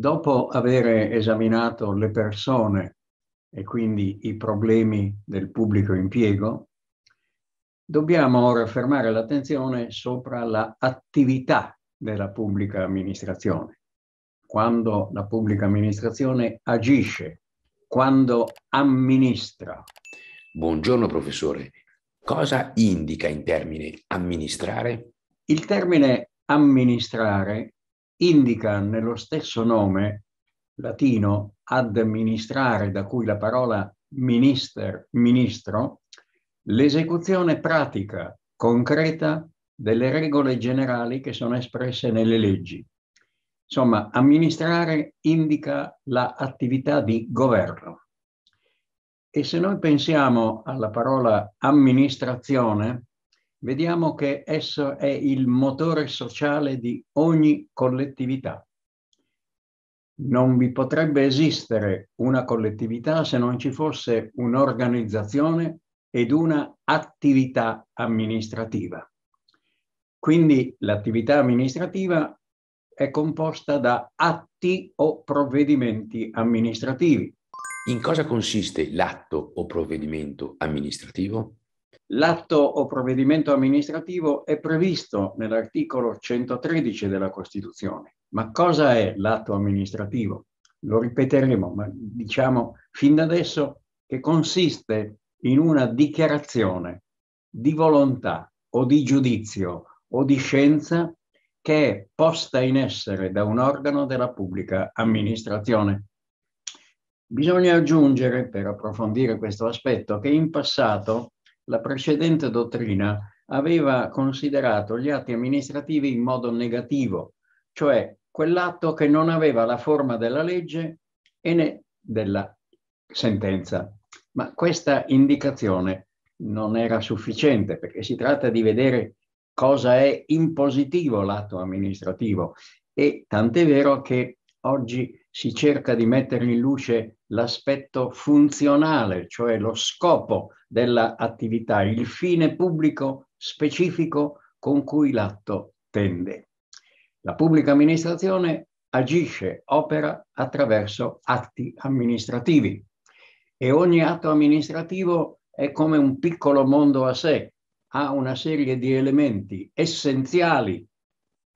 Dopo aver esaminato le persone e quindi i problemi del pubblico impiego, dobbiamo ora fermare l'attenzione sopra l'attività la della pubblica amministrazione. Quando la pubblica amministrazione agisce, quando amministra. Buongiorno professore, cosa indica in termini amministrare? Il termine amministrare indica nello stesso nome latino amministrare, da cui la parola minister, ministro, l'esecuzione pratica, concreta, delle regole generali che sono espresse nelle leggi. Insomma, amministrare indica l'attività la di governo. E se noi pensiamo alla parola amministrazione, vediamo che esso è il motore sociale di ogni collettività. Non vi potrebbe esistere una collettività se non ci fosse un'organizzazione ed una attività amministrativa. Quindi l'attività amministrativa è composta da atti o provvedimenti amministrativi. In cosa consiste l'atto o provvedimento amministrativo? L'atto o provvedimento amministrativo è previsto nell'articolo 113 della Costituzione. Ma cosa è l'atto amministrativo? Lo ripeteremo, ma diciamo fin da adesso che consiste in una dichiarazione di volontà o di giudizio o di scienza che è posta in essere da un organo della pubblica amministrazione. Bisogna aggiungere, per approfondire questo aspetto, che in passato la precedente dottrina aveva considerato gli atti amministrativi in modo negativo, cioè quell'atto che non aveva la forma della legge e né della sentenza. Ma questa indicazione non era sufficiente perché si tratta di vedere cosa è in positivo l'atto amministrativo e tant'è vero che Oggi si cerca di mettere in luce l'aspetto funzionale, cioè lo scopo dell'attività, il fine pubblico specifico con cui l'atto tende. La pubblica amministrazione agisce, opera attraverso atti amministrativi e ogni atto amministrativo è come un piccolo mondo a sé, ha una serie di elementi essenziali,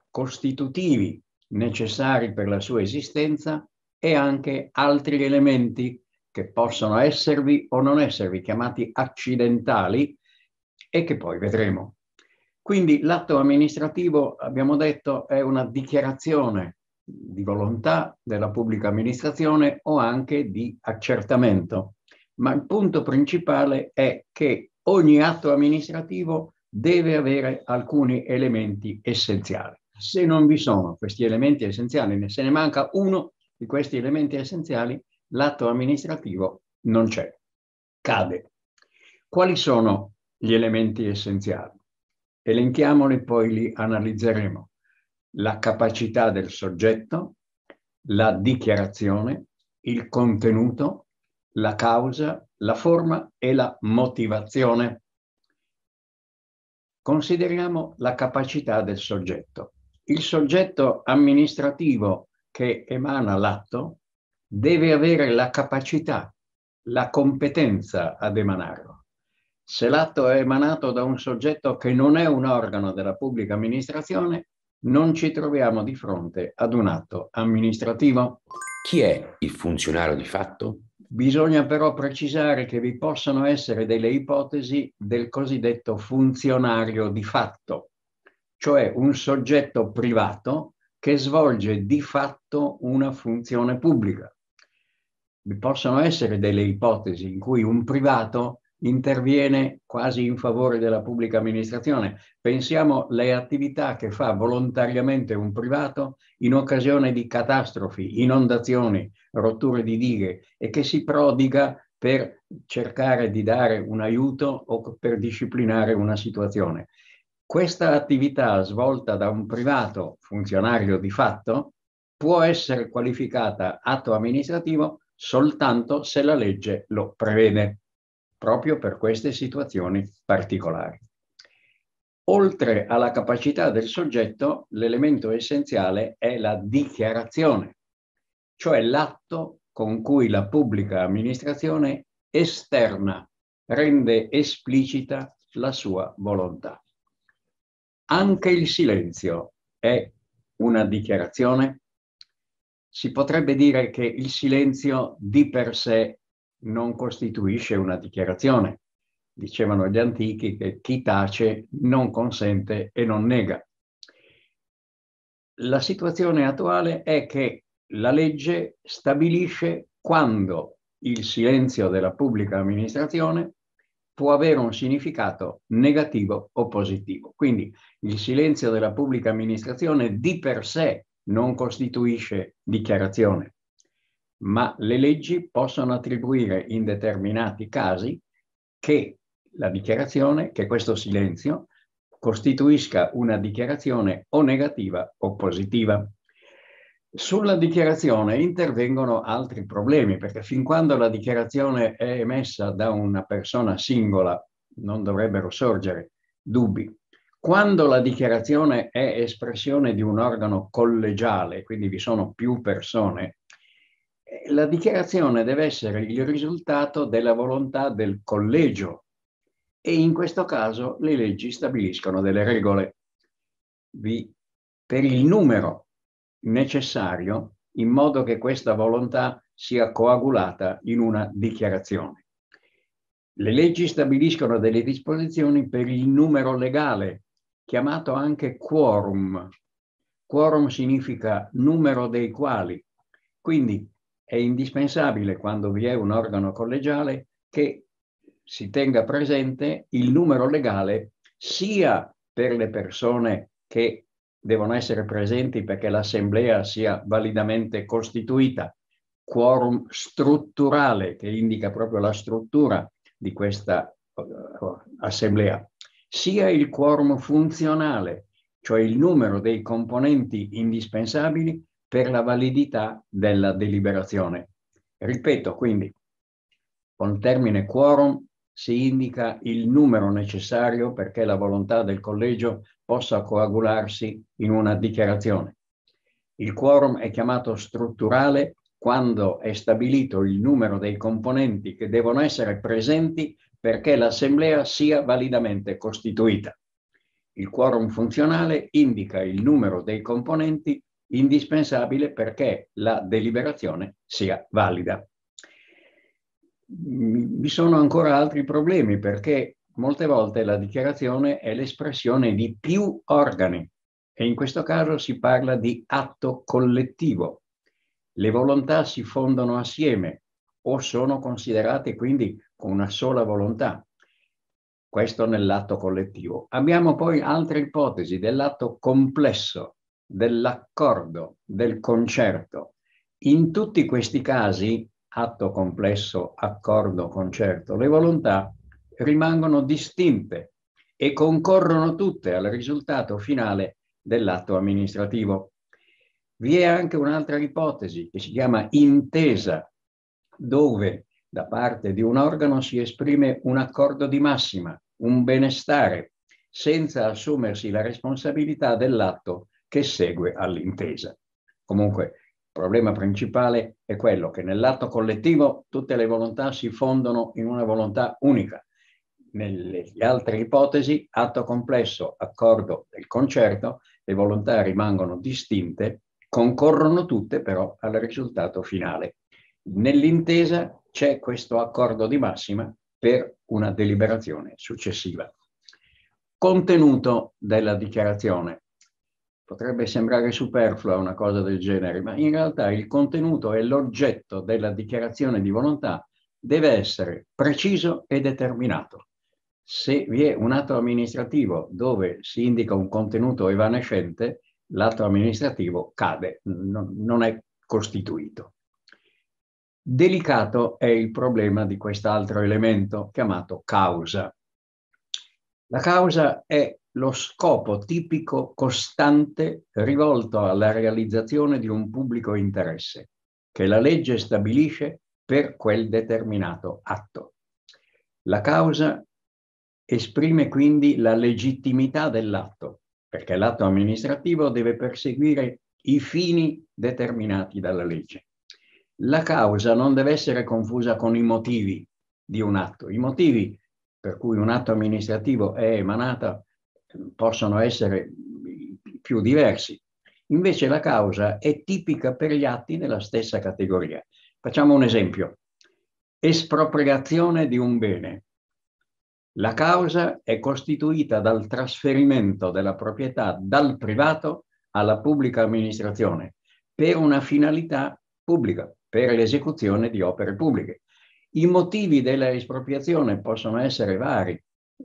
costitutivi, necessari per la sua esistenza e anche altri elementi che possono esservi o non esservi chiamati accidentali e che poi vedremo. Quindi l'atto amministrativo, abbiamo detto, è una dichiarazione di volontà della pubblica amministrazione o anche di accertamento. Ma il punto principale è che ogni atto amministrativo deve avere alcuni elementi essenziali. Se non vi sono questi elementi essenziali, se ne manca uno di questi elementi essenziali, l'atto amministrativo non c'è, cade. Quali sono gli elementi essenziali? Elenchiamoli, poi li analizzeremo. La capacità del soggetto, la dichiarazione, il contenuto, la causa, la forma e la motivazione. Consideriamo la capacità del soggetto il soggetto amministrativo che emana l'atto deve avere la capacità, la competenza ad emanarlo. Se l'atto è emanato da un soggetto che non è un organo della pubblica amministrazione, non ci troviamo di fronte ad un atto amministrativo. Chi è il funzionario di fatto? Bisogna però precisare che vi possono essere delle ipotesi del cosiddetto funzionario di fatto, cioè un soggetto privato che svolge di fatto una funzione pubblica. Vi possono essere delle ipotesi in cui un privato interviene quasi in favore della pubblica amministrazione. Pensiamo alle attività che fa volontariamente un privato in occasione di catastrofi, inondazioni, rotture di dighe e che si prodiga per cercare di dare un aiuto o per disciplinare una situazione. Questa attività svolta da un privato funzionario di fatto può essere qualificata atto amministrativo soltanto se la legge lo prevede, proprio per queste situazioni particolari. Oltre alla capacità del soggetto, l'elemento essenziale è la dichiarazione, cioè l'atto con cui la pubblica amministrazione esterna rende esplicita la sua volontà. Anche il silenzio è una dichiarazione? Si potrebbe dire che il silenzio di per sé non costituisce una dichiarazione. Dicevano gli antichi che chi tace non consente e non nega. La situazione attuale è che la legge stabilisce quando il silenzio della pubblica amministrazione può avere un significato negativo o positivo. Quindi il silenzio della pubblica amministrazione di per sé non costituisce dichiarazione, ma le leggi possono attribuire in determinati casi che la dichiarazione, che questo silenzio, costituisca una dichiarazione o negativa o positiva. Sulla dichiarazione intervengono altri problemi, perché fin quando la dichiarazione è emessa da una persona singola non dovrebbero sorgere dubbi. Quando la dichiarazione è espressione di un organo collegiale, quindi vi sono più persone, eh, la dichiarazione deve essere il risultato della volontà del collegio e in questo caso le leggi stabiliscono delle regole. Vi per il numero necessario in modo che questa volontà sia coagulata in una dichiarazione. Le leggi stabiliscono delle disposizioni per il numero legale, chiamato anche quorum. Quorum significa numero dei quali. Quindi è indispensabile quando vi è un organo collegiale che si tenga presente il numero legale sia per le persone che devono essere presenti perché l'assemblea sia validamente costituita, quorum strutturale che indica proprio la struttura di questa uh, assemblea, sia il quorum funzionale, cioè il numero dei componenti indispensabili per la validità della deliberazione. Ripeto quindi, con il termine quorum si indica il numero necessario perché la volontà del collegio possa coagularsi in una dichiarazione. Il quorum è chiamato strutturale quando è stabilito il numero dei componenti che devono essere presenti perché l'assemblea sia validamente costituita. Il quorum funzionale indica il numero dei componenti indispensabile perché la deliberazione sia valida. Vi sono ancora altri problemi perché molte volte la dichiarazione è l'espressione di più organi e in questo caso si parla di atto collettivo. Le volontà si fondono assieme o sono considerate quindi con una sola volontà. Questo nell'atto collettivo. Abbiamo poi altre ipotesi dell'atto complesso, dell'accordo, del concerto. In tutti questi casi, atto complesso, accordo, concerto, le volontà rimangono distinte e concorrono tutte al risultato finale dell'atto amministrativo. Vi è anche un'altra ipotesi che si chiama intesa, dove da parte di un organo si esprime un accordo di massima, un benestare, senza assumersi la responsabilità dell'atto che segue all'intesa. Comunque, il problema principale è quello che nell'atto collettivo tutte le volontà si fondono in una volontà unica, nelle altre ipotesi, atto complesso, accordo del concerto, le volontà rimangono distinte, concorrono tutte però al risultato finale. Nell'intesa c'è questo accordo di massima per una deliberazione successiva. Contenuto della dichiarazione. Potrebbe sembrare superflua una cosa del genere, ma in realtà il contenuto e l'oggetto della dichiarazione di volontà deve essere preciso e determinato. Se vi è un atto amministrativo dove si indica un contenuto evanescente, l'atto amministrativo cade, non è costituito. Delicato è il problema di quest'altro elemento chiamato causa. La causa è lo scopo tipico costante rivolto alla realizzazione di un pubblico interesse che la legge stabilisce per quel determinato atto. La causa Esprime quindi la legittimità dell'atto, perché l'atto amministrativo deve perseguire i fini determinati dalla legge. La causa non deve essere confusa con i motivi di un atto. I motivi per cui un atto amministrativo è emanato ehm, possono essere più diversi. Invece la causa è tipica per gli atti nella stessa categoria. Facciamo un esempio. Espropriazione di un bene. La causa è costituita dal trasferimento della proprietà dal privato alla pubblica amministrazione per una finalità pubblica, per l'esecuzione di opere pubbliche. I motivi della espropriazione possono essere vari.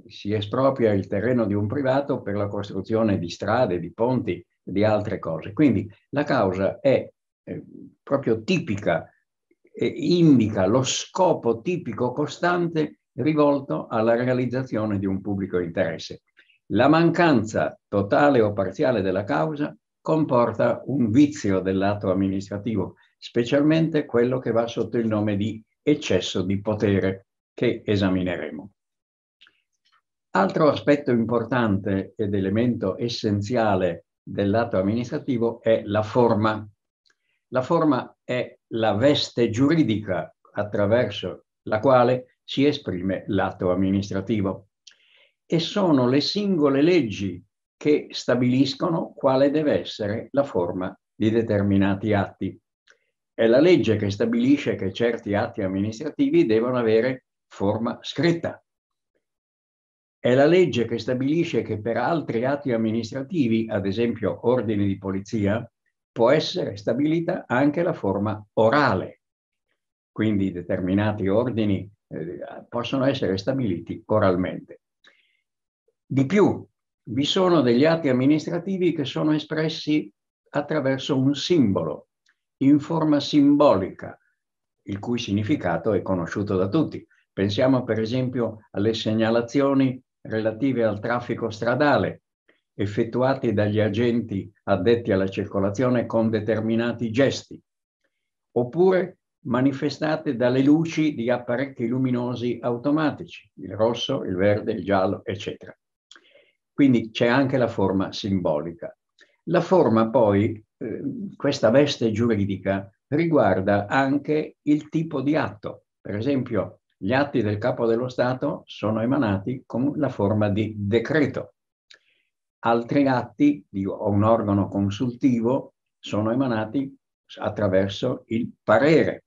Si espropria il terreno di un privato per la costruzione di strade, di ponti, di altre cose. Quindi la causa è eh, proprio tipica, eh, indica lo scopo tipico costante rivolto alla realizzazione di un pubblico interesse. La mancanza totale o parziale della causa comporta un vizio dell'atto amministrativo, specialmente quello che va sotto il nome di eccesso di potere, che esamineremo. Altro aspetto importante ed elemento essenziale dell'atto amministrativo è la forma. La forma è la veste giuridica attraverso la quale si esprime l'atto amministrativo e sono le singole leggi che stabiliscono quale deve essere la forma di determinati atti. È la legge che stabilisce che certi atti amministrativi devono avere forma scritta. È la legge che stabilisce che per altri atti amministrativi, ad esempio ordini di polizia, può essere stabilita anche la forma orale. Quindi determinati ordini eh, possono essere stabiliti oralmente. Di più, vi sono degli atti amministrativi che sono espressi attraverso un simbolo, in forma simbolica, il cui significato è conosciuto da tutti. Pensiamo per esempio alle segnalazioni relative al traffico stradale effettuate dagli agenti addetti alla circolazione con determinati gesti, oppure manifestate dalle luci di apparecchi luminosi automatici, il rosso, il verde, il giallo, eccetera. Quindi c'è anche la forma simbolica. La forma poi, eh, questa veste giuridica, riguarda anche il tipo di atto. Per esempio, gli atti del capo dello Stato sono emanati con la forma di decreto. Altri atti di un organo consultivo sono emanati attraverso il parere.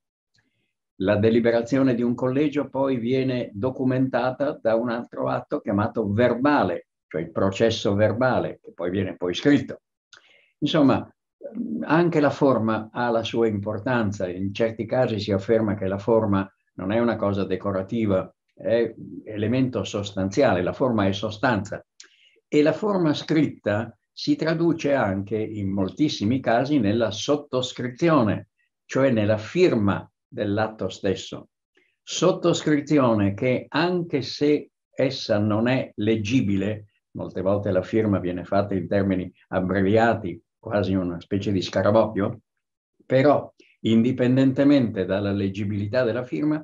La deliberazione di un collegio poi viene documentata da un altro atto chiamato verbale, cioè il processo verbale, che poi viene poi scritto. Insomma, anche la forma ha la sua importanza, in certi casi si afferma che la forma non è una cosa decorativa, è elemento sostanziale, la forma è sostanza. E la forma scritta si traduce anche in moltissimi casi nella sottoscrizione, cioè nella firma dell'atto stesso. Sottoscrizione che anche se essa non è leggibile, molte volte la firma viene fatta in termini abbreviati, quasi una specie di scarabocchio, però indipendentemente dalla leggibilità della firma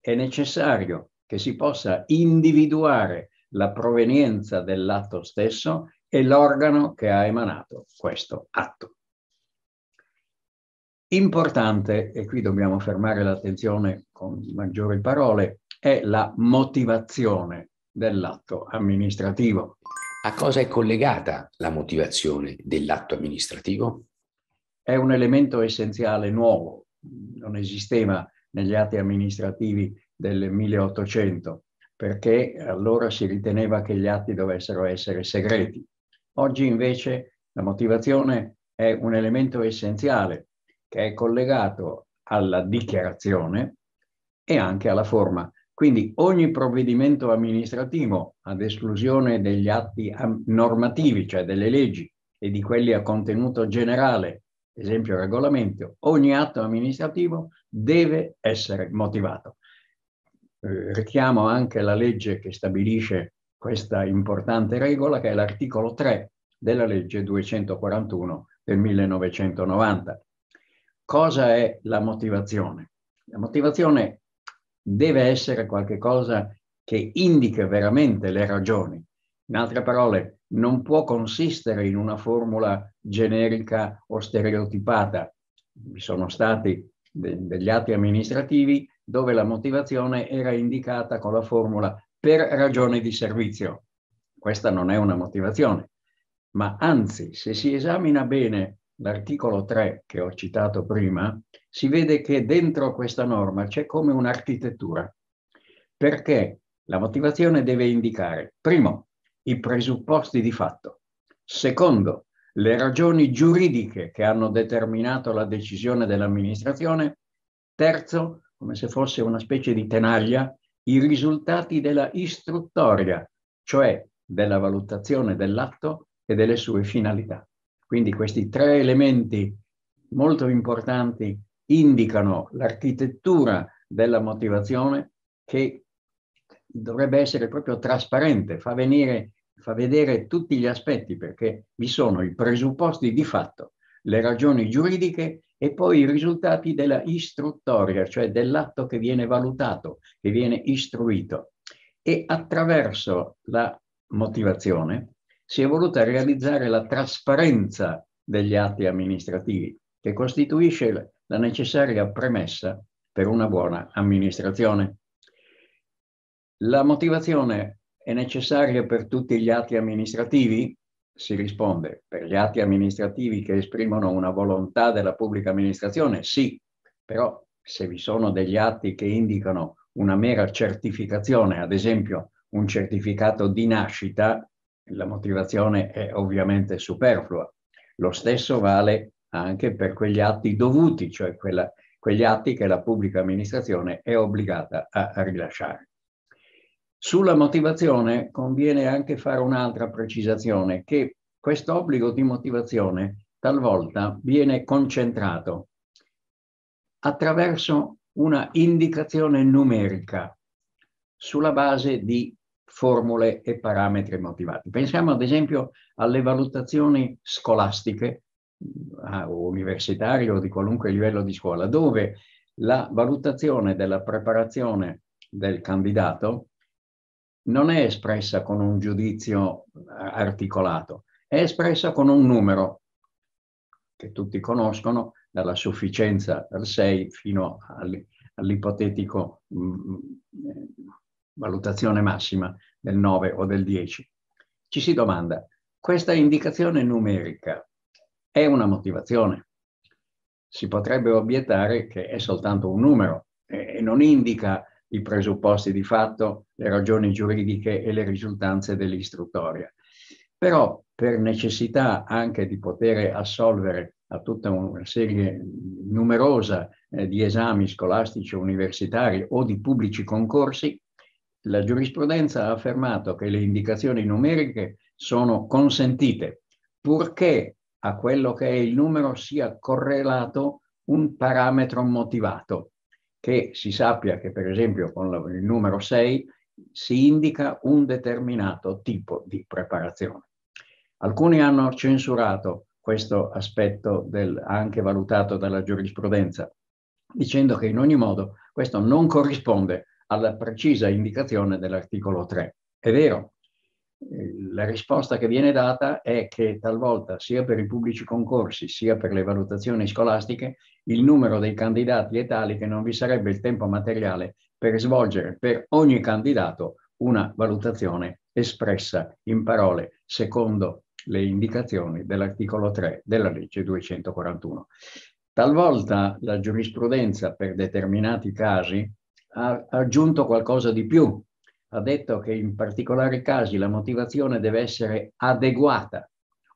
è necessario che si possa individuare la provenienza dell'atto stesso e l'organo che ha emanato questo atto. Importante, e qui dobbiamo fermare l'attenzione con maggiori parole, è la motivazione dell'atto amministrativo. A cosa è collegata la motivazione dell'atto amministrativo? È un elemento essenziale nuovo, non esisteva negli atti amministrativi del 1800, perché allora si riteneva che gli atti dovessero essere segreti. Oggi invece la motivazione è un elemento essenziale che è collegato alla dichiarazione e anche alla forma. Quindi ogni provvedimento amministrativo, ad esclusione degli atti normativi, cioè delle leggi, e di quelli a contenuto generale, esempio regolamento, ogni atto amministrativo deve essere motivato. Eh, richiamo anche la legge che stabilisce questa importante regola, che è l'articolo 3 della legge 241 del 1990 cosa è la motivazione? La motivazione deve essere qualcosa che indica veramente le ragioni. In altre parole, non può consistere in una formula generica o stereotipata. Vi sono stati de- degli atti amministrativi dove la motivazione era indicata con la formula per ragione di servizio. Questa non è una motivazione, ma anzi, se si esamina bene l'articolo 3 che ho citato prima, si vede che dentro questa norma c'è come un'architettura, perché la motivazione deve indicare, primo, i presupposti di fatto, secondo, le ragioni giuridiche che hanno determinato la decisione dell'amministrazione, terzo, come se fosse una specie di tenaglia, i risultati della istruttoria, cioè della valutazione dell'atto e delle sue finalità. Quindi questi tre elementi molto importanti indicano l'architettura della motivazione che dovrebbe essere proprio trasparente, fa, venire, fa vedere tutti gli aspetti perché vi sono i presupposti di fatto, le ragioni giuridiche e poi i risultati della istruttoria, cioè dell'atto che viene valutato, che viene istruito. E attraverso la motivazione si è voluta realizzare la trasparenza degli atti amministrativi, che costituisce la necessaria premessa per una buona amministrazione. La motivazione è necessaria per tutti gli atti amministrativi? Si risponde, per gli atti amministrativi che esprimono una volontà della pubblica amministrazione, sì, però se vi sono degli atti che indicano una mera certificazione, ad esempio un certificato di nascita, la motivazione è ovviamente superflua. Lo stesso vale anche per quegli atti dovuti, cioè quella, quegli atti che la pubblica amministrazione è obbligata a, a rilasciare. Sulla motivazione conviene anche fare un'altra precisazione, che questo obbligo di motivazione talvolta viene concentrato attraverso una indicazione numerica sulla base di formule e parametri motivati. Pensiamo ad esempio alle valutazioni scolastiche mm, ah, o universitarie o di qualunque livello di scuola, dove la valutazione della preparazione del candidato non è espressa con un giudizio articolato, è espressa con un numero che tutti conoscono, dalla sufficienza al 6 fino all'ipotetico mm, mm, valutazione massima del 9 o del 10. Ci si domanda, questa indicazione numerica è una motivazione? Si potrebbe obiettare che è soltanto un numero e non indica i presupposti di fatto, le ragioni giuridiche e le risultanze dell'istruttoria. Però per necessità anche di poter assolvere a tutta una serie numerosa eh, di esami scolastici universitari o di pubblici concorsi, la giurisprudenza ha affermato che le indicazioni numeriche sono consentite purché a quello che è il numero sia correlato un parametro motivato, che si sappia che per esempio con il numero 6 si indica un determinato tipo di preparazione. Alcuni hanno censurato questo aspetto del, anche valutato dalla giurisprudenza, dicendo che in ogni modo questo non corrisponde alla precisa indicazione dell'articolo 3. È vero, eh, la risposta che viene data è che talvolta sia per i pubblici concorsi sia per le valutazioni scolastiche il numero dei candidati è tale che non vi sarebbe il tempo materiale per svolgere per ogni candidato una valutazione espressa in parole secondo le indicazioni dell'articolo 3 della legge 241. Talvolta la giurisprudenza per determinati casi ha aggiunto qualcosa di più. Ha detto che in particolari casi la motivazione deve essere adeguata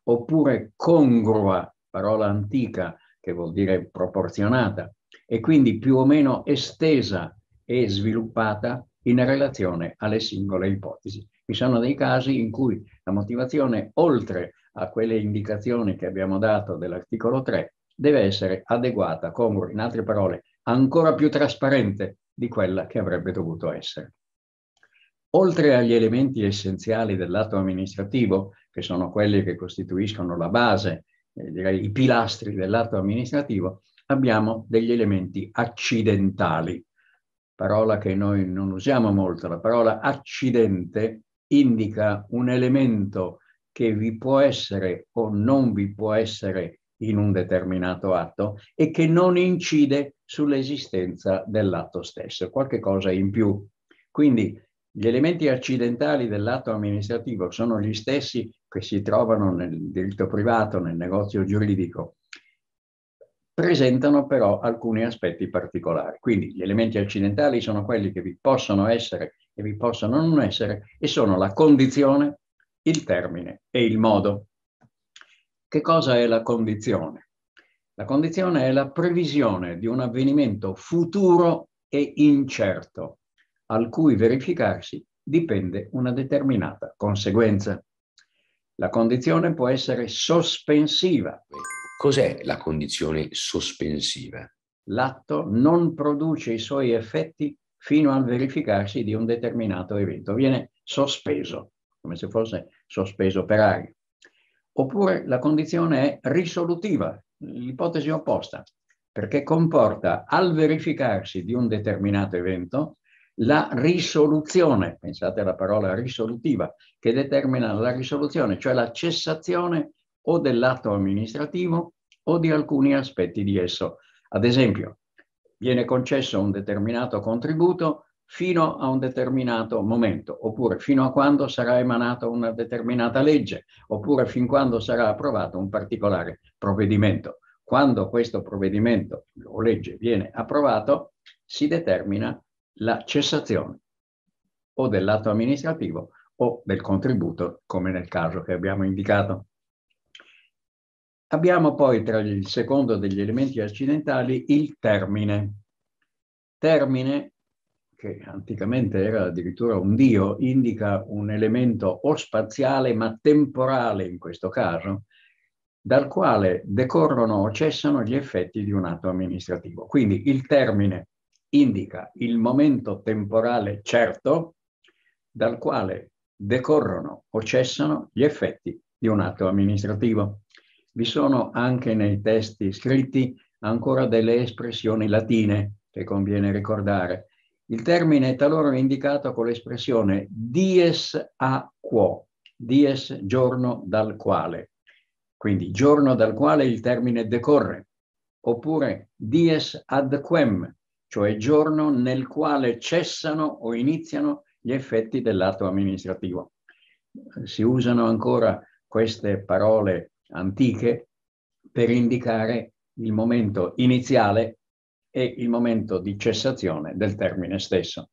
oppure congrua, parola antica che vuol dire proporzionata, e quindi più o meno estesa e sviluppata in relazione alle singole ipotesi. Ci sono dei casi in cui la motivazione, oltre a quelle indicazioni che abbiamo dato dell'articolo 3, deve essere adeguata, congrua, in altre parole, ancora più trasparente di quella che avrebbe dovuto essere. Oltre agli elementi essenziali dell'atto amministrativo, che sono quelli che costituiscono la base, eh, direi i pilastri dell'atto amministrativo, abbiamo degli elementi accidentali, parola che noi non usiamo molto, la parola accidente indica un elemento che vi può essere o non vi può essere in un determinato atto e che non incide sull'esistenza dell'atto stesso, qualche cosa in più. Quindi gli elementi accidentali dell'atto amministrativo sono gli stessi che si trovano nel diritto privato, nel negozio giuridico, presentano però alcuni aspetti particolari. Quindi gli elementi accidentali sono quelli che vi possono essere e vi possono non essere e sono la condizione, il termine e il modo. Che cosa è la condizione? La condizione è la previsione di un avvenimento futuro e incerto, al cui verificarsi dipende una determinata conseguenza. La condizione può essere sospensiva. Cos'è la condizione sospensiva? L'atto non produce i suoi effetti fino al verificarsi di un determinato evento, viene sospeso, come se fosse sospeso per aria oppure la condizione è risolutiva, l'ipotesi opposta, perché comporta al verificarsi di un determinato evento la risoluzione, pensate alla parola risolutiva, che determina la risoluzione, cioè la cessazione o dell'atto amministrativo o di alcuni aspetti di esso. Ad esempio, viene concesso un determinato contributo fino a un determinato momento, oppure fino a quando sarà emanata una determinata legge, oppure fin quando sarà approvato un particolare provvedimento. Quando questo provvedimento o legge viene approvato, si determina la cessazione o dell'atto amministrativo o del contributo, come nel caso che abbiamo indicato. Abbiamo poi tra il secondo degli elementi accidentali il termine. Termine che anticamente era addirittura un dio, indica un elemento o spaziale ma temporale in questo caso, dal quale decorrono o cessano gli effetti di un atto amministrativo. Quindi il termine indica il momento temporale certo dal quale decorrono o cessano gli effetti di un atto amministrativo. Vi sono anche nei testi scritti ancora delle espressioni latine che conviene ricordare. Il termine è talora indicato con l'espressione dies a quo, dies giorno dal quale, quindi giorno dal quale il termine decorre, oppure dies ad quem, cioè giorno nel quale cessano o iniziano gli effetti dell'atto amministrativo. Si usano ancora queste parole antiche per indicare il momento iniziale e il momento di cessazione del termine stesso.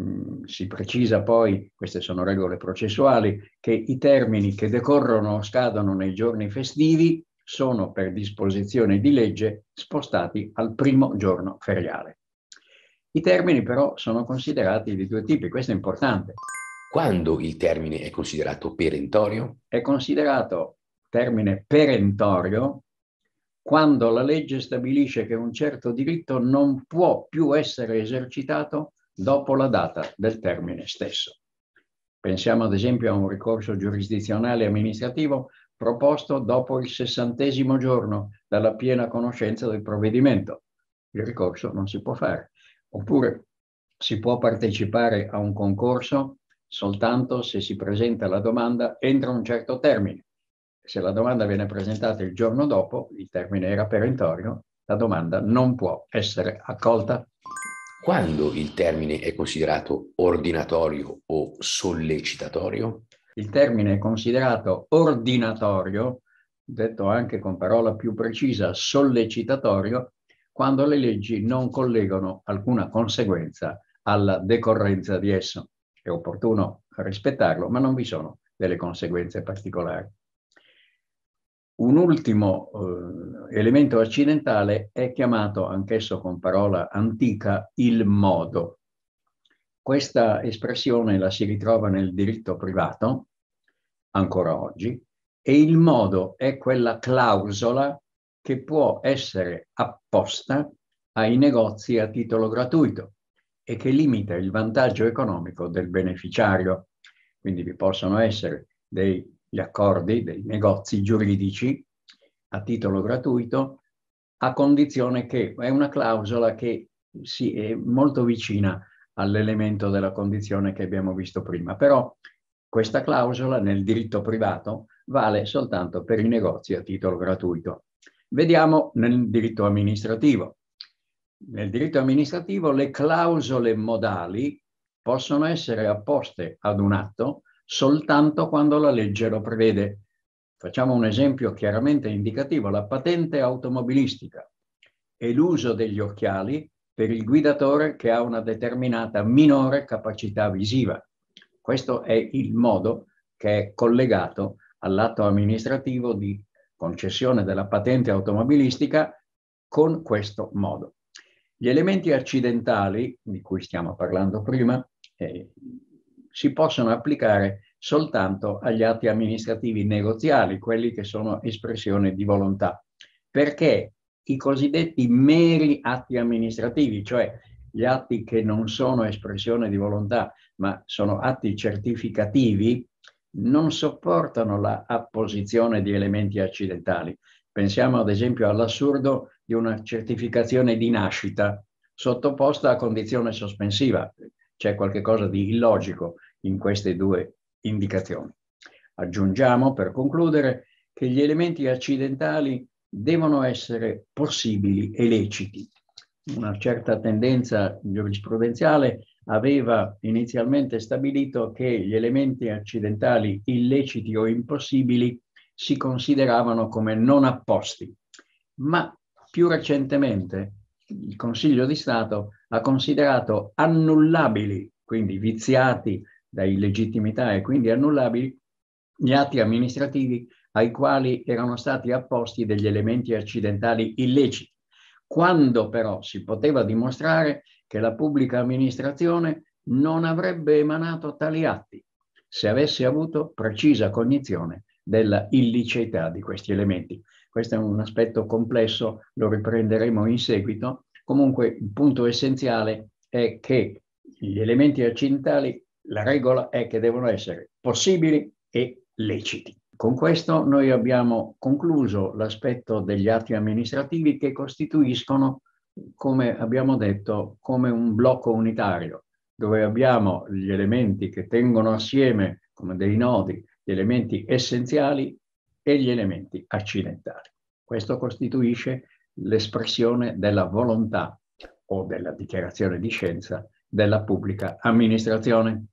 Mm, si precisa poi, queste sono regole processuali, che i termini che decorrono o scadono nei giorni festivi sono per disposizione di legge spostati al primo giorno feriale. I termini però sono considerati di due tipi, questo è importante. Quando il termine è considerato perentorio? È considerato termine perentorio quando la legge stabilisce che un certo diritto non può più essere esercitato dopo la data del termine stesso. Pensiamo ad esempio a un ricorso giurisdizionale amministrativo proposto dopo il sessantesimo giorno dalla piena conoscenza del provvedimento. Il ricorso non si può fare. Oppure si può partecipare a un concorso soltanto se si presenta la domanda entro un certo termine se la domanda viene presentata il giorno dopo, il termine era perentorio, la domanda non può essere accolta. Quando il termine è considerato ordinatorio o sollecitatorio? Il termine è considerato ordinatorio, detto anche con parola più precisa, sollecitatorio, quando le leggi non collegano alcuna conseguenza alla decorrenza di esso. È opportuno rispettarlo, ma non vi sono delle conseguenze particolari. Un ultimo eh, elemento accidentale è chiamato, anch'esso con parola antica, il modo. Questa espressione la si ritrova nel diritto privato, ancora oggi, e il modo è quella clausola che può essere apposta ai negozi a titolo gratuito e che limita il vantaggio economico del beneficiario. Quindi vi possono essere dei gli accordi dei negozi giuridici a titolo gratuito, a condizione che è una clausola che si è molto vicina all'elemento della condizione che abbiamo visto prima, però questa clausola nel diritto privato vale soltanto per i negozi a titolo gratuito. Vediamo nel diritto amministrativo. Nel diritto amministrativo le clausole modali possono essere apposte ad un atto soltanto quando la legge lo prevede. Facciamo un esempio chiaramente indicativo, la patente automobilistica e l'uso degli occhiali per il guidatore che ha una determinata minore capacità visiva. Questo è il modo che è collegato all'atto amministrativo di concessione della patente automobilistica con questo modo. Gli elementi accidentali, di cui stiamo parlando prima, eh, si possono applicare soltanto agli atti amministrativi negoziali, quelli che sono espressione di volontà, perché i cosiddetti meri atti amministrativi, cioè gli atti che non sono espressione di volontà, ma sono atti certificativi, non sopportano la apposizione di elementi accidentali. Pensiamo ad esempio all'assurdo di una certificazione di nascita sottoposta a condizione sospensiva. C'è qualcosa di illogico in queste due indicazioni. Aggiungiamo per concludere che gli elementi accidentali devono essere possibili e leciti. Una certa tendenza giurisprudenziale aveva inizialmente stabilito che gli elementi accidentali illeciti o impossibili si consideravano come non apposti, ma più recentemente il Consiglio di Stato ha considerato annullabili, quindi viziati da illegittimità e quindi annullabili, gli atti amministrativi ai quali erano stati apposti degli elementi accidentali illeciti, quando però si poteva dimostrare che la pubblica amministrazione non avrebbe emanato tali atti, se avesse avuto precisa cognizione della illiceità di questi elementi. Questo è un aspetto complesso, lo riprenderemo in seguito. Comunque il punto essenziale è che gli elementi accidentali la regola è che devono essere possibili e leciti. Con questo noi abbiamo concluso l'aspetto degli atti amministrativi che costituiscono, come abbiamo detto, come un blocco unitario, dove abbiamo gli elementi che tengono assieme, come dei nodi, gli elementi essenziali e gli elementi accidentali. Questo costituisce l'espressione della volontà o della dichiarazione di scienza della pubblica amministrazione.